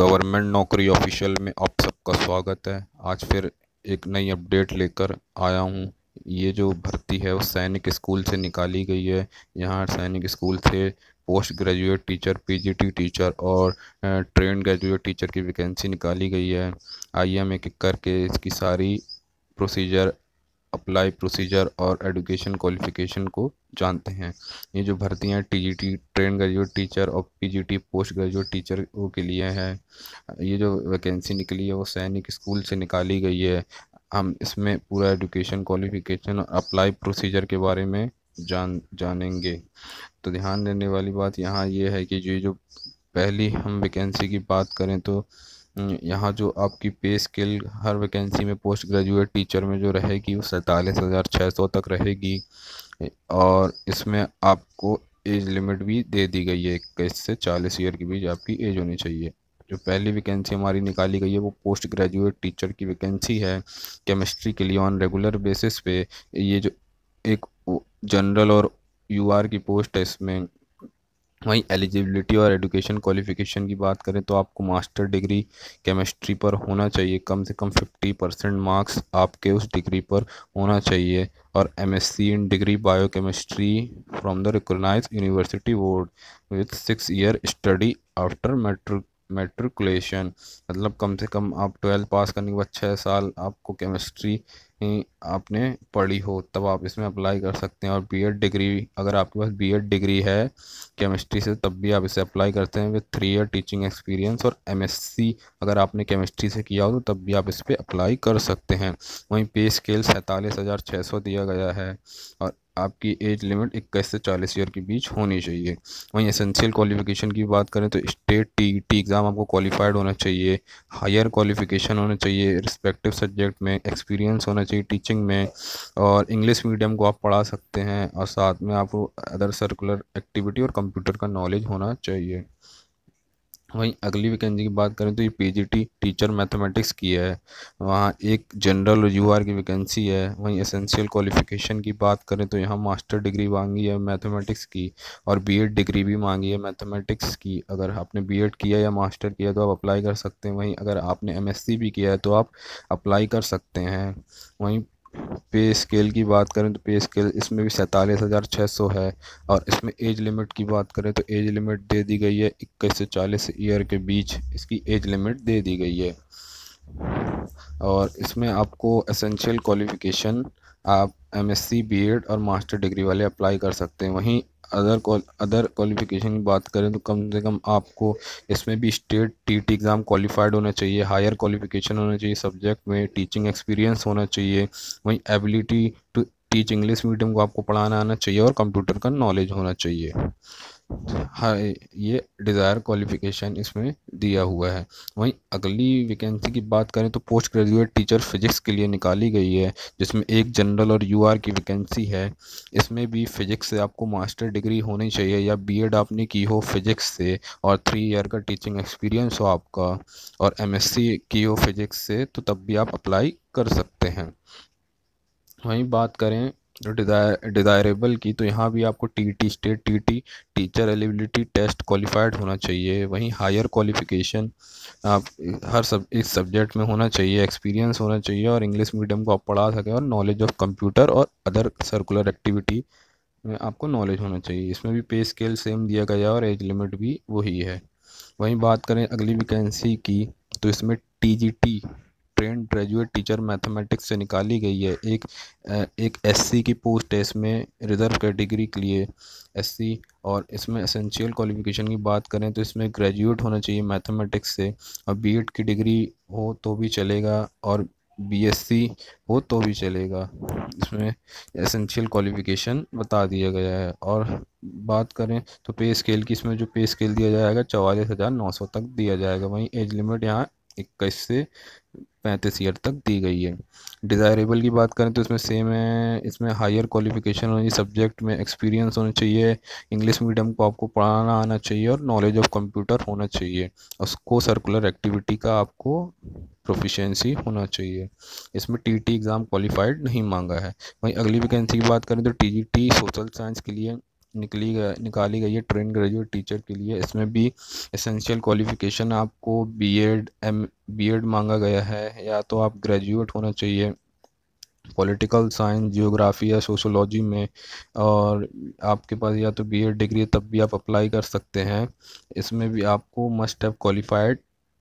government नौकरी official में आप सबका स्वागत है आज फिर एक नई अपडेट लेकर आया हूँ ये जो भर्ती है वो सैनिक स्कूल से निकाली गई है यहाँ सैनिक स्कूल से post graduate teacher PGT teacher और ट्रेन ग्रेजुएट टीचर की वैकेंसी निकाली गई है आइए हम एक एक करके इसकी सारी प्रोसीजर अप्लाई प्रोसीजर और एडुकेशन क्वालिफिकेशन को जानते हैं ये जो भर्तियाँ टी ट्रेन ग्रेजुएट टीचर और टी पोस्ट ग्रेजुएट टीचर के लिए है ये जो वैकेंसी निकली है वो सैनिक स्कूल से निकाली गई है हम इसमें पूरा एडुकेशन क्वालिफिकेशन और अप्लाई प्रोसीजर के बारे में जान जानेंगे तो ध्यान देने वाली बात यहाँ ये है कि ये जो पहली हम वैकेंसी की बात करें तो यहाँ जो आपकी पे स्किल हर वैकेंसी में पोस्ट ग्रेजुएट टीचर में जो रहेगी वो सैंतालीस हज़ार छः सौ तक रहेगी और इसमें आपको एज लिमिट भी दे दी गई है इक्कीस से चालीस ईयर के बीच आपकी एज होनी चाहिए जो पहली वैकेंसी हमारी निकाली गई है वो पोस्ट ग्रेजुएट टीचर की वैकेंसी है केमिस्ट्री के लिए ऑन रेगुलर बेसिस पे ये जो एक जनरल और यूआर की पोस्ट है इसमें वहीं एलिजिबिलिटी और एडुकेशन क्वालिफिकेशन की बात करें तो आपको मास्टर डिग्री केमिस्ट्री पर होना चाहिए कम से कम फिफ्टी परसेंट मार्क्स आपके उस डिग्री पर होना चाहिए और M S C in degree biochemistry from the recognise university board with six year study after matric matriculation मतलब कम से कम आप ट्वेल्थ पास करने के बाद छः साल आपको केमिस्ट्री आपने पढ़ी हो तब आप इसमें अप्लाई कर सकते हैं और बीएड डिग्री अगर आपके पास बीएड डिग्री है केमिस्ट्री से तब भी आप इसे अप्लाई करते हैं with three year teaching experience और एमएससी अगर आपने केमिस्ट्री से किया हो तो तब भी आप इस पर अप्लाई कर सकते हैं वहीं पे स्केल सैंतालीस हज़ार छः सौ दिया गया है और आपकी एज लिमिट 21 से 40 ईयर के बीच होनी चाहिए वहीं एसेंशियल क्वालिफिकेशन की बात करें तो स्टेट टी टी एग्ज़ाम आपको क्वालिफाइड होना चाहिए हायर क्वालिफिकेशन होना चाहिए रिस्पेक्टिव सब्जेक्ट में एक्सपीरियंस होना चाहिए टीचिंग में और इंग्लिश मीडियम को आप पढ़ा सकते हैं और साथ में आपको अदर सर्कुलर एक्टिविटी और कंप्यूटर का नॉलेज होना चाहिए वहीं अगली वैकेंसी की बात करें तो ये पीजीटी टीचर मैथमेटिक्स की है वहाँ एक जनरल यू यूआर की वैकेंसी है वहीं एसेंशियल क्वालिफिकेशन की बात करें तो यहाँ मास्टर डिग्री मांगी है मैथमेटिक्स की और बीएड डिग्री भी मांगी है मैथमेटिक्स की अगर आपने बीएड किया या मास्टर किया तो आप अप्लाई कर सकते हैं वहीं अगर आपने एम भी किया है तो आप अप्लाई कर सकते हैं वहीं पे स्केल की बात करें तो पे स्केल इसमें भी सैंतालीस हज़ार छः सौ है और इसमें एज लिमिट की बात करें तो एज लिमिट दे दी गई है इक्कीस से चालीस ईयर के बीच इसकी एज लिमिट दे दी गई है और इसमें आपको एसेंशियल क्वालिफिकेशन आप एमएससी बीएड और मास्टर डिग्री वाले अप्लाई कर सकते हैं वहीं अदर अदर क्वालिफिकेशन की बात करें तो कम से कम आपको इसमें भी state T T exam qualified होना चाहिए हायर क्वालिफिकेशन होना चाहिए सब्जेक्ट में टीचिंग एक्सपीरियंस होना चाहिए वहीं ability to teach English medium को आपको पढ़ाना आना चाहिए और कंप्यूटर का नॉलेज होना चाहिए हाई ये डिज़ायर क्वालिफ़िकेशन इसमें दिया हुआ है वहीं अगली वैकेंसी की बात करें तो पोस्ट ग्रेजुएट टीचर फिज़िक्स के लिए निकाली गई है जिसमें एक जनरल और यूआर की वैकेंसी है इसमें भी फ़िज़िक्स से आपको मास्टर डिग्री होनी चाहिए या बीएड आपने की हो फिज़िक्स से और थ्री ईयर का टीचिंग एक्सपीरियंस हो आपका और एम की हो फिज़िक्स से तो तब भी आप अप्लाई कर सकते हैं वहीं बात करें डिज़ायरेबल की तो यहाँ भी आपको T T state T T teacher eligibility test qualified होना चाहिए वहीं हायर क्वालिफिकेशन आप हर सब इस सब्जेक्ट में होना चाहिए एक्सपीरियंस होना चाहिए और इंग्लिश मीडियम को आप पढ़ा सकें और नॉलेज ऑफ कंप्यूटर और अदर सर्कुलर एक्टिविटी में आपको नॉलेज होना चाहिए इसमें भी पे स्केल सेम दिया गया है और एज लिमिट भी वही है वहीं बात करें अगली वैकेंसी की तो इसमें T G T trained graduate teacher mathematics से निकाली गई है एक एक एससी की पोस्ट है इसमें रिज़र्व कैटेगरी के लिए एससी और इसमें एसेंशियल क्वालिफिकेशन की बात करें तो इसमें ग्रेजुएट होना चाहिए मैथमेटिक्स से और बीएड की डिग्री हो तो भी चलेगा और बीएससी हो तो भी चलेगा इसमें एसेंशियल क्वालिफिकेशन बता दिया गया है और बात करें तो पे स्केल की इसमें जो पे स्केल दिया जाएगा चवालीस हज़ार नौ सौ तक दिया जाएगा वहीं एज लिमिट यहाँ इक्कीस से पैंतीस ईयर तक दी गई है डिज़ायरेबल की बात करें तो इसमें सेम है इसमें हायर क्वालिफिकेशन होनी चाहिए सब्जेक्ट में एक्सपीरियंस होना चाहिए इंग्लिश मीडियम को आपको पढ़ाना आना चाहिए और नॉलेज ऑफ कंप्यूटर होना चाहिए उसको सर्कुलर एक्टिविटी का आपको प्रोफिशेंसी होना चाहिए इसमें टी एग्ज़ाम क्वालिफाइड नहीं मांगा है वहीं अगली वैकेंसी की बात करें तो टी सोशल साइंस के लिए निकली गई निकाली गई है ट्रेन ग्रेजुएट टीचर के लिए इसमें भी एसेंशियल क्वालिफ़िकेशन आपको बीएड एम बीएड मांगा गया है या तो आप ग्रेजुएट होना चाहिए पॉलिटिकल साइंस जियोग्राफी या सोशोलॉजी में और आपके पास या तो बीएड डिग्री तब भी आप अप्लाई कर सकते हैं इसमें भी आपको must have qualified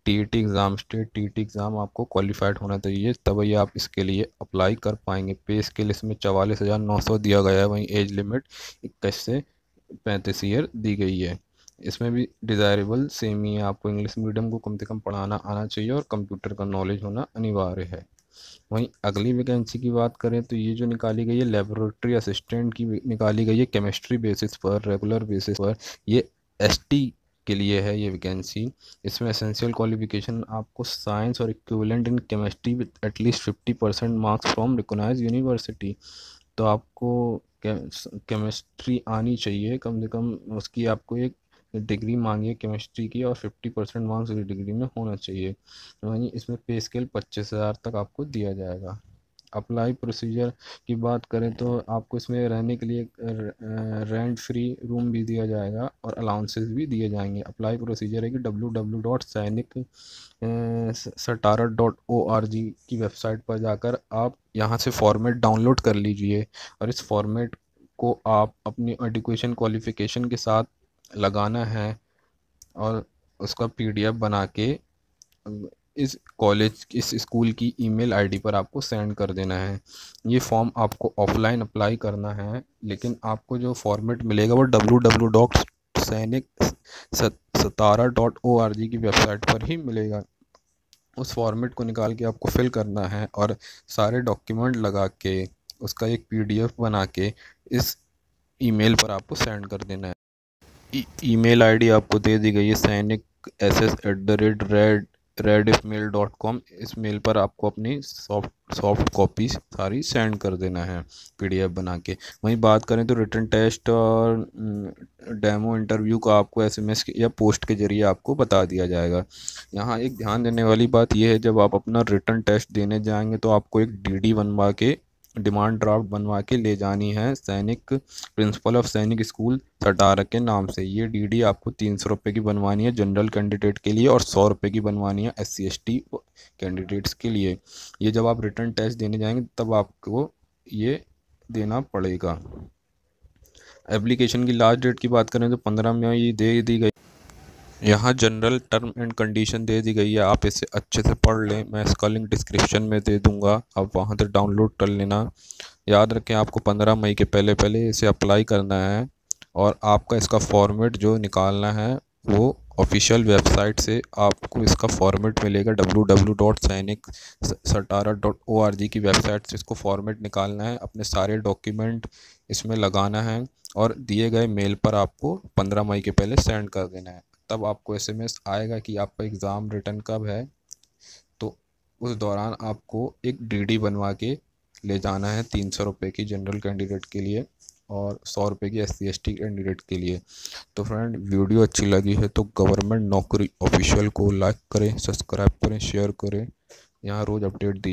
T T exam state T T exam आपको क्वालिफाइड होना चाहिए तभी आप इसके लिए अप्लाई कर पाएंगे पे स्केल इसमें चवालीस हज़ार नौ सौ दिया गया है वहीं एज लिमिट इक्कीस से पैंतीस ईयर दी गई है इसमें भी डिज़ायरेबल सेम ही है आपको इंग्लिश मीडियम को कम से कम पढ़ाना आना चाहिए और कंप्यूटर का नॉलेज होना अनिवार्य है वहीं अगली वैकेंसी की बात करें तो ये जो निकाली गई है लेबोरेटरी असिस्टेंट की निकाली गई है केमिस्ट्री बेसिस पर रेगुलर बेसिस पर ये एसटी के लिए है ये वैकेंसी इसमें एसेंशियल क्वालिफिकेशन आपको साइंस और equivalent in chemistry with at least fifty percent marks from recognise university तो आपको केमिस्ट्री आनी चाहिए कम से कम उसकी आपको एक डिग्री मांगिए केमिस्ट्री की और फिफ्टी परसेंट मार्क्स डिग्री में होना चाहिए तो इसमें पे स्केल पच्चीस हज़ार तक आपको दिया जाएगा अप्लाई प्रोसीजर की बात करें तो आपको इसमें रहने के लिए रेंट फ्री रूम भी दिया जाएगा और अलाउंसेस भी दिए जाएंगे अप्लाई प्रोसीजर है कि W W dot Sainik Satara dot O R G की वेबसाइट पर जाकर आप यहाँ से फॉर्मेट डाउनलोड कर लीजिए और इस फॉर्मेट को आप अपनी एडुकेशन क्वालिफ़िकेशन के साथ लगाना है और उसका एफ बना के इस कॉलेज इस स्कूल की ईमेल आईडी पर आपको सेंड कर देना है ये फॉर्म आपको ऑफलाइन अप्लाई करना है लेकिन आपको जो फॉर्मेट मिलेगा वो डब्लू डब्लू डॉट सैनिक सतारा डॉट ओ आर जी की वेबसाइट पर ही मिलेगा उस फॉर्मेट को निकाल के आपको फिल करना है और सारे डॉक्यूमेंट लगा के उसका एक पीडीएफ बना के इस ईमेल पर आपको सेंड कर देना है ईमेल आईडी आपको दे दी गई है Sainik S S at the rate red com इस मेल पर आपको अपनी सॉफ्ट सॉफ्ट कॉपी सारी सेंड कर देना है पीडीएफ बना के वहीं बात करें तो रिटर्न टेस्ट और डेमो हम्म, इंटरव्यू का आपको एसएमएस या पोस्ट के जरिए आपको बता दिया जाएगा यहाँ एक ध्यान देने वाली बात यह है जब आप अपना रिटर्न टेस्ट देने जाएंगे तो आपको एक डी डी बनवा के डिमांड ड्राफ्ट बनवा के ले जानी है Sainik principal of Sainik school सटारक के नाम से ये डीडी आपको तीन सौ रुपये की बनवानी है जनरल कैंडिडेट के लिए और सौ रुपये की बनवानी है एस सी कैंडिडेट्स के लिए ये जब आप रिटर्न टेस्ट देने जाएंगे तब आपको ये देना पड़ेगा एप्लीकेशन की लास्ट डेट की बात करें तो पंद्रह में ये दे दी गई यहाँ जनरल टर्म एंड कंडीशन दे दी गई है आप इसे अच्छे से पढ़ लें मैं इसका लिंक डिस्क्रिप्शन में दे दूँगा आप वहाँ से डाउनलोड कर लेना याद रखें आपको पंद्रह मई के पहले पहले इसे अप्लाई करना है और आपका इसका फॉर्मेट जो निकालना है वो ऑफिशियल वेबसाइट से आपको इसका फॉर्मेट मिलेगा W W dot Sainik Satara dot O R G की वेबसाइट से इसको फॉर्मेट निकालना है अपने सारे डॉक्यूमेंट इसमें लगाना है और दिए गए मेल पर आपको पंद्रह मई के पहले सेंड कर देना है तब आपको एसएमएस आएगा कि आपका एग्ज़ाम रिटर्न कब है तो उस दौरान आपको एक डीडी बनवा के ले जाना है तीन सौ रुपये की जनरल कैंडिडेट के लिए और सौ रुपये की S C S T candidate के लिए तो फ्रेंड वीडियो अच्छी लगी है तो गवर्नमेंट नौकरी ऑफिशियल को लाइक करें सब्सक्राइब करें शेयर करें यहाँ रोज़ अपडेट दीजिए